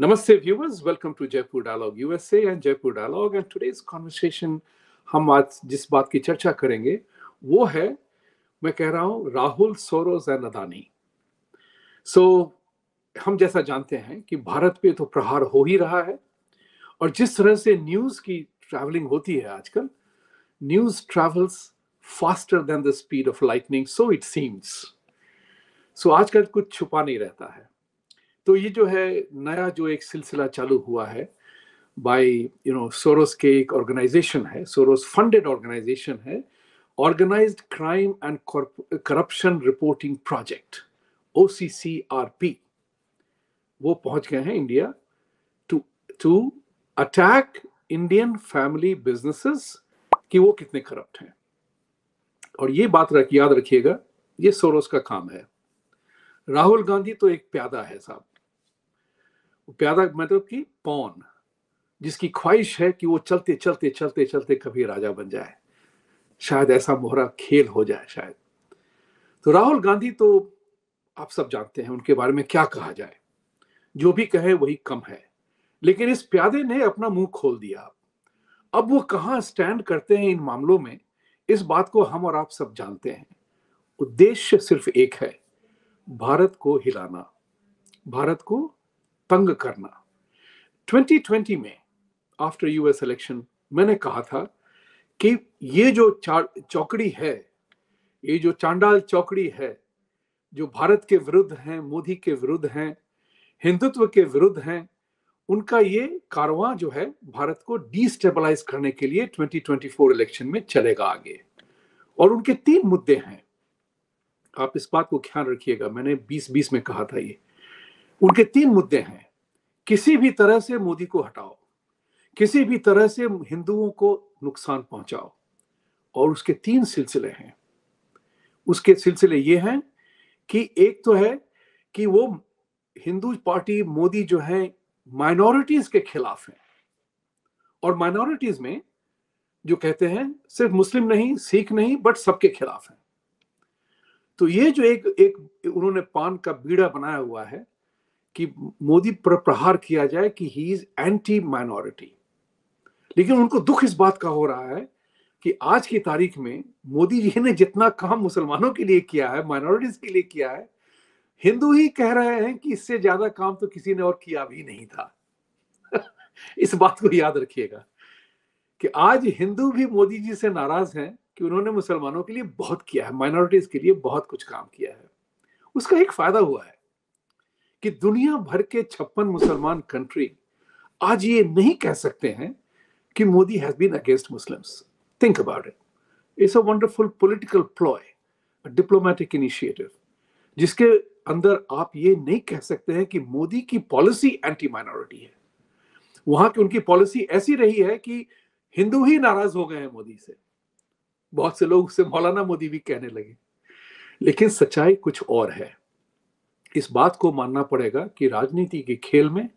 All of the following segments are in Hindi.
नमस्ते viewers welcome to Jaipur dialogue USA Jaipur dialogue and And today's conversation हम आज जिस बात की चर्चा करेंगे वो है मैं कह रहा हूँ Rahul Soros and Adani so so, हम जैसा जानते हैं कि भारत पे तो प्रहार हो ही रहा है और जिस तरह से न्यूज़ की ट्रैवलिंग होती है आजकल news travels faster than the speed of lightning so it seems so आजकल कुछ छुपा नहीं रहता है तो ये जो है नया जो एक सिलसिला चालू हुआ है बाय यू नो सोरोस के एक ऑर्गेनाइजेशन है सोरोस फंडेड ऑर्गेनाइजेशन है organised crime and corruption reporting project ओ वो पहुंच गए हैं India to to attack Indian family businesses कि वो कितने करप्ट हैं और ये बात रख याद रखिएगा ये सोरोस का काम है राहुल गांधी तो एक प्यादा है साहब प्यादा मतलब कि पौन जिसकी ख्वाहिश है कि वो चलते चलते चलते चलते कभी राजा बन जाए शायद ऐसा मोहरा खेल हो जाए शायद तो राहुल गांधी तो आप सब जानते हैं उनके बारे में क्या कहा जाए जो भी कहे वही कम है लेकिन इस प्यादे ने अपना मुंह खोल दिया अब वो कहाँ स्टैंड करते हैं इन मामलों में इस बात को हम और आप सब जानते हैं उद्देश्य सिर्फ एक है भारत को हिलाना भारत को तंग करना 2020 में आफ्टर यूएस इलेक्शन मैंने कहा था कि ये जो चौकड़ी है ये जो चांडाल चौकड़ी है जो भारत के विरुद्ध हैं मोदी के विरुद्ध हैं हिंदुत्व के विरुद्ध हैं उनका ये कारवां जो है भारत को डिस्टेबलाइज करने के लिए 2024 इलेक्शन में चलेगा आगे और उनके तीन मुद्दे हैं आप इस बात को ख्याल रखिएगा मैंने 2020 में कहा था ये उनके तीन मुद्दे हैं किसी भी तरह से मोदी को हटाओ किसी भी तरह से हिंदुओं को नुकसान पहुंचाओ और उसके तीन सिलसिले हैं उसके सिलसिले ये हैं कि एक तो है कि वो हिंदू पार्टी मोदी जो है माइनॉरिटीज के खिलाफ है और माइनॉरिटीज में जो कहते हैं सिर्फ मुस्लिम नहीं सिख नहीं बट सबके खिलाफ है तो ये जो एक एक उन्होंने पान का बीड़ा बनाया हुआ है कि मोदी पर प्रहार किया जाए कि ही इज एंटी माइनॉरिटी लेकिन उनको दुख इस बात का हो रहा है कि आज की तारीख में मोदी जी ने जितना काम मुसलमानों के लिए किया है माइनॉरिटीज के लिए किया है हिंदू ही कह रहे हैं कि इससे ज्यादा काम तो किसी ने और किया भी नहीं था इस बात को याद रखिएगा कि आज हिंदू भी मोदी जी से नाराज हैं कि उन्होंने मुसलमानों के लिए बहुत किया है माइनॉरिटीज के लिए बहुत कुछ काम किया है उसका एक फायदा हुआ है कि दुनिया भर के छप्पन मुसलमान कंट्री आज ये नहीं कह सकते हैं कि Modi has been against Muslims think about it it's a wonderful political ploy diplomatic initiative जिसके अंदर आप ये नहीं कह सकते हैं कि मोदी की पॉलिसी एंटी माइनॉरिटी है वहां की उनकी पॉलिसी ऐसी रही है कि हिंदू ही नाराज हो गए हैं मोदी से बहुत से लोग उसे मौलाना मोदी भी कहने लगे लेकिन सच्चाई कुछ और है इस बात को मानना पड़ेगा कि राजनीति के खेल में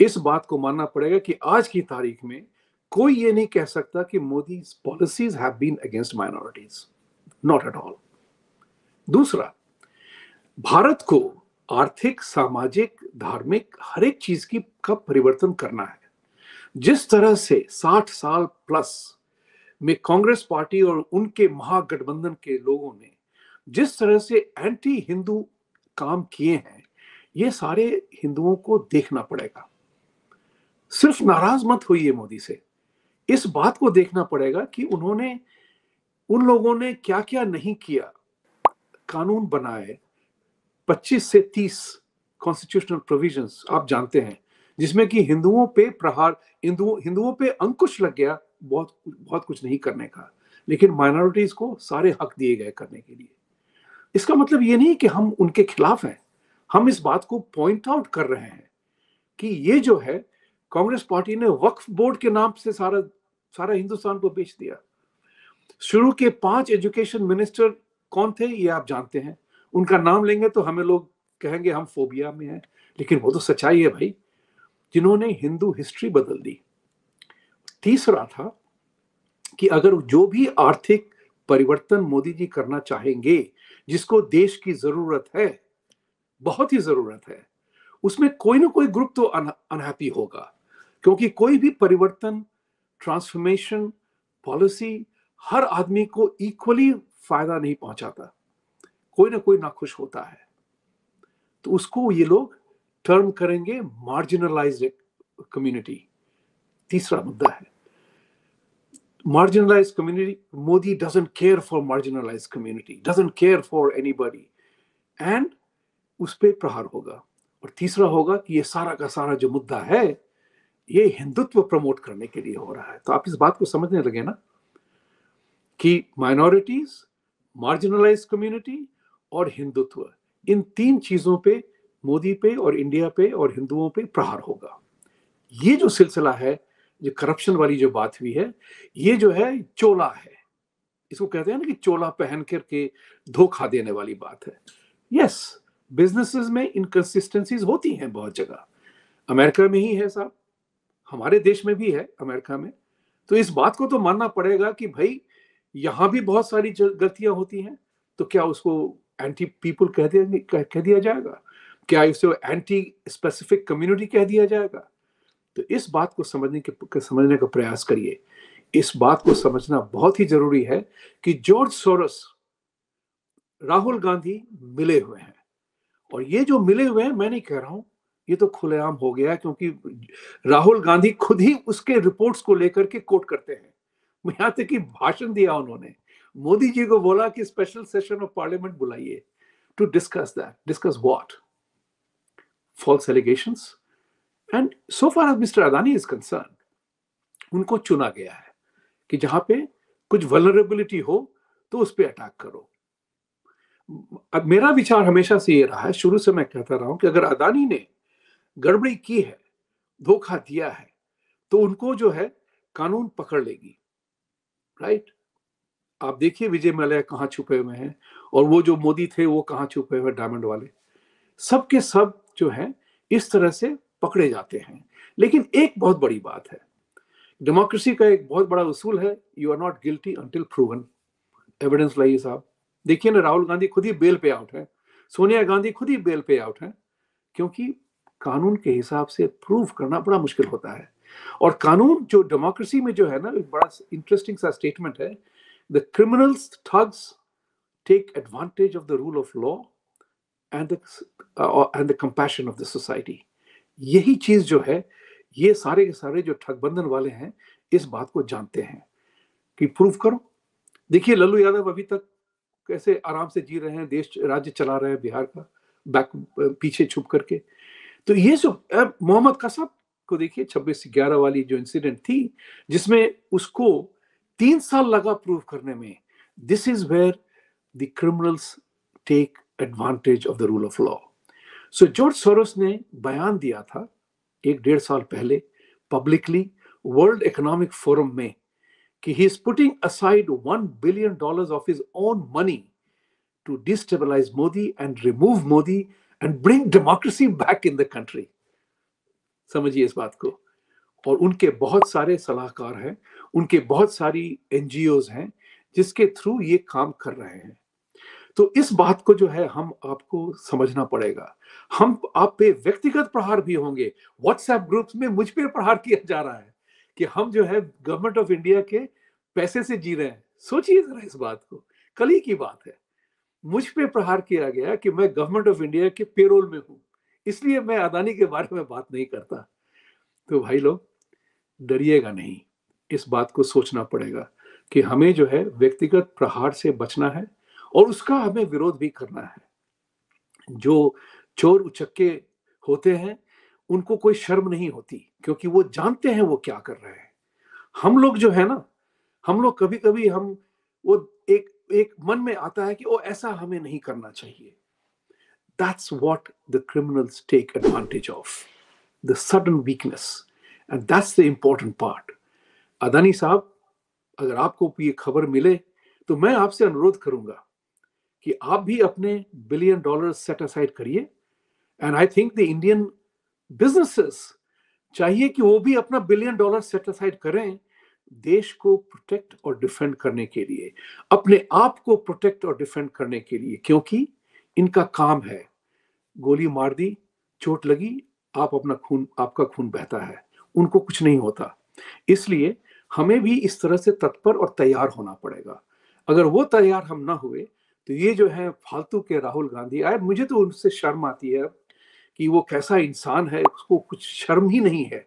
इस बात को मानना पड़ेगा कि आज की तारीख में कोई ये नहीं कह सकता कि Modi policies have been against minorities not at all दूसरा भारत को आर्थिक सामाजिक धार्मिक हर एक चीज की का परिवर्तन करना है जिस तरह से 60 साल प्लस में कांग्रेस पार्टी और उनके महागठबंधन के लोगों ने जिस तरह से एंटी हिंदू काम किए हैं ये सारे हिंदुओं को देखना पड़ेगा सिर्फ नाराज मत होइए मोदी से इस बात को देखना पड़ेगा कि उन्होंने उन लोगों ने क्या क्या नहीं किया कानून बनाए 25 से 30 कॉन्स्टिट्यूशनल प्रोविजंस आप जानते हैं जिसमें कि हिंदुओं पे प्रहार हिंदुओं हिंदुओं पे अंकुश लग गया बहुत बहुत कुछ नहीं करने का लेकिन माइनॉरिटीज को सारे हक दिए गए करने के लिए इसका मतलब ये नहीं कि हम उनके खिलाफ हैं हम इस बात को पॉइंट आउट कर रहे हैं कि ये जो है कांग्रेस पार्टी ने वक्फ बोर्ड के नाम से सारा सारा हिंदुस्तान को बेच दिया शुरू के पांच एजुकेशन मिनिस्टर कौन थे ये आप जानते हैं उनका नाम लेंगे तो हमें लोग कहेंगे हम फोबिया में हैं लेकिन वो तो सच्चाई है भाई जिन्होंने हिंदू हिस्ट्री बदल दी तीसरा था कि अगर जो भी आर्थिक परिवर्तन मोदी जी करना चाहेंगे जिसको देश की जरूरत है बहुत ही जरूरत है उसमें कोई ना कोई ग्रुप तो अनहैप्पी होगा क्योंकि कोई भी परिवर्तन ट्रांसफॉर्मेशन पॉलिसी हर आदमी को इक्वली फायदा नहीं पहुंचाता कोई ना कोई नाखुश होता है तो उसको ये लोग टर्म करेंगे मार्जिनलाइज्ड कम्युनिटी तीसरा मुद्दा है marginalized community modi doesn't care for marginalized community doesn't care for anybody and उस पर प्रहार होगा और तीसरा होगा कि ये सारा का सारा जो मुद्दा है ये हिंदुत्व प्रमोट करने के लिए हो रहा है तो आप इस बात को समझने लगे ना कि माइनॉरिटीज मार्जिनलाइज कम्युनिटी और हिंदुत्व इन तीन चीजों पे मोदी पे और इंडिया पे और हिंदुओं पे प्रहार होगा ये जो सिलसिला है जो करप्शन वाली जो बात हुई है ये जो है चोला है इसको कहते हैं ना कि चोला पहन करके धोखा देने वाली बात है यस बिजनेसेस में इनकन्सिस्टेंसीज होती हैं बहुत जगह अमेरिका में ही है साहब हमारे देश में भी है अमेरिका में तो इस बात को तो मानना पड़ेगा कि भाई यहाँ भी बहुत सारी गलतियां होती हैं तो क्या उसको एंटी पीपल कह दिया कह दिया जाएगा क्या इसे एंटी स्पेसिफिक कम्युनिटी कह दिया जाएगा तो इस बात को समझने के समझने का प्रयास करिए इस बात को समझना बहुत ही जरूरी है कि जॉर्ज सोरस राहुल गांधी मिले हुए हैं और ये जो मिले हुए हैं मैं नहीं कह रहा हूं ये तो खुलेआम हो गया क्योंकि राहुल गांधी खुद ही उसके रिपोर्ट्स को लेकर के कोट करते हैं यहां तक कि भाषण दिया उन्होंने मोदी जी को बोला कि स्पेशल सेशन ऑफ पार्लियामेंट बुलाइए to discuss that discuss what false allegations and so far as mister Adani is concern उनको चुना गया है कि जहां पे कुछ वलरेबिलिटी हो तो उस पर अटैक करो अब मेरा विचार हमेशा से ये रहा है शुरू से मैं कहता रहा हूं कि अगर अदानी ने गड़बड़ी की है धोखा दिया है तो उनको जो है कानून पकड़ लेगी राइट आप देखिए विजय मल्या कहाँ छुपे हुए हैं और वो जो मोदी थे वो कहाँ छुपे हुए डायमंड वाले सबके सब जो है इस तरह से पकड़े जाते हैं लेकिन एक बहुत बड़ी बात है डेमोक्रेसी का एक बहुत बड़ा उसूल है you are not guilty until proven evidence लाइए साहब देखिए ना राहुल गांधी खुद ही बेल पे आउट है सोनिया गांधी खुद ही बेल पे आउट है क्योंकि कानून के हिसाब से प्रूव करना बड़ा मुश्किल होता है और कानून जो डेमोक्रेसी में जो है ना एक बड़ा इंटरेस्टिंग सा स्टेटमेंट है the criminals thugs take advantage of the rule of law and and the compassion of the society यही चीज जो है ये सारे के सारे जो ठगबंधन वाले हैं इस बात को जानते हैं कि प्रूफ करो देखिए लल्लू यादव अभी तक कैसे आराम से जी रहे हैं देश राज्य चला रहे हैं बिहार का बैक पीछे छुप करके तो ये सब मोहम्मद कसब को देखिए छब्बीस ग्यारह वाली जो इंसिडेंट थी जिसमें उसको तीन साल लगा प्रूव करने में this is where the criminals take advantage of the rule of law so George Soros ने बयान दिया था एक डेढ़ साल पहले पब्लिकली वर्ल्ड इकोनॉमिक फोरम में कि he is putting aside one billion dollars of his own money to destabilise Modi and remove Modi and bring democracy back in the country समझिए इस बात को और उनके बहुत सारे सलाहकार हैं उनके बहुत सारी एन हैं जिसके थ्रू ये काम कर रहे हैं तो इस बात को जो है हम आपको समझना पड़ेगा हम आप पे व्यक्तिगत प्रहार भी होंगे व्हाट्सएप ग्रुप्स में मुझ पर प्रहार किया जा रहा है कि हम जो है गवर्नमेंट ऑफ इंडिया के पैसे से जी रहे हैं सोचिए जरा इस बात को कल ही की बात है मुझ पे प्रहार किया गया कि मैं गवर्नमेंट ऑफ इंडिया के पेरोल में हूँ इसलिए मैं अदानी के बारे में बात नहीं करता तो भाई लोग डरिएगा नहीं इस बात को सोचना पड़ेगा कि हमें जो है व्यक्तिगत प्रहार से बचना है और उसका हमें विरोध भी करना है जो चोर उचक्के होते हैं उनको कोई शर्म नहीं होती क्योंकि वो जानते हैं वो क्या कर रहे हैं हम लोग जो है ना हम लोग कभी कभी हम वो एक एक मन में आता है कि वो ऐसा हमें नहीं करना चाहिए that's what the criminals take advantage of the sudden weakness and that's the important part Adani साहब अगर आपको ये खबर मिले तो मैं आपसे अनुरोध करूंगा कि आप भी अपने बिलियन डॉलर सेट असाइड करिए and I think the Indian businesses चाहिए कि वो भी अपना बिलियन डॉलर सेट असाइड करें देश को प्रोटेक्ट और डिफेंड करने के लिए अपने आप को प्रोटेक्ट और डिफेंड करने के लिए क्योंकि इनका काम है गोली मार दी चोट लगी आप अपना खून आपका खून बहता है उनको कुछ नहीं होता इसलिए हमें भी इस तरह से तत्पर और तैयार होना पड़ेगा अगर वो तैयार हम ना हुए तो ये जो है फालतू के राहुल गांधी आए मुझे तो उनसे शर्म आती है कि वो कैसा इंसान है उसको कुछ शर्म ही नहीं है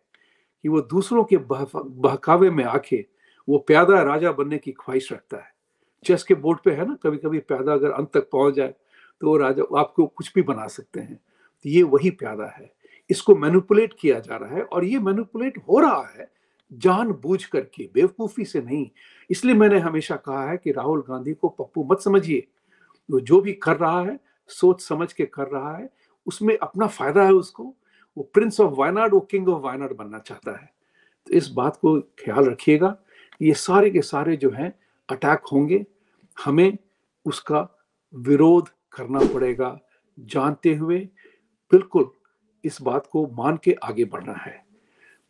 कि वो दूसरों के बहकावे में आके वो प्यादा राजा बनने की ख्वाहिश रखता है चेस के बोर्ड पे है ना कभी कभी प्यादा अगर अंत तक पहुंच जाए तो वो राजा आपको कुछ भी बना सकते हैं तो ये वही प्यादा है इसको मैनुपुलेट किया जा रहा है और ये मैनुपुलेट हो रहा है जान बूझ करके बेवकूफ़ी से नहीं इसलिए मैंने हमेशा कहा है कि राहुल गांधी को पप्पू मत समझिए जो भी कर रहा है सोच समझ के कर रहा है उसमें अपना फायदा है उसको वो प्रिंस ऑफ वायनाड वो किंग ऑफ वायनाड बनना चाहता है तो इस बात को ख्याल रखिएगा ये सारे के सारे जो हैं अटैक होंगे हमें उसका विरोध करना पड़ेगा जानते हुए बिल्कुल इस बात को मान के आगे बढ़ना है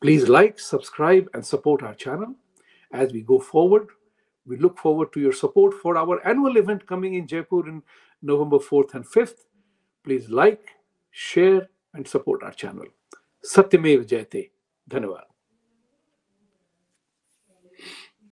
please like subscribe and support our channel as we go forward We look forward to your support for our annual event coming in Jaipur in November 4th and 5th. Please like, share, and support our channel. Satyamev Jayate. Dhanyavad.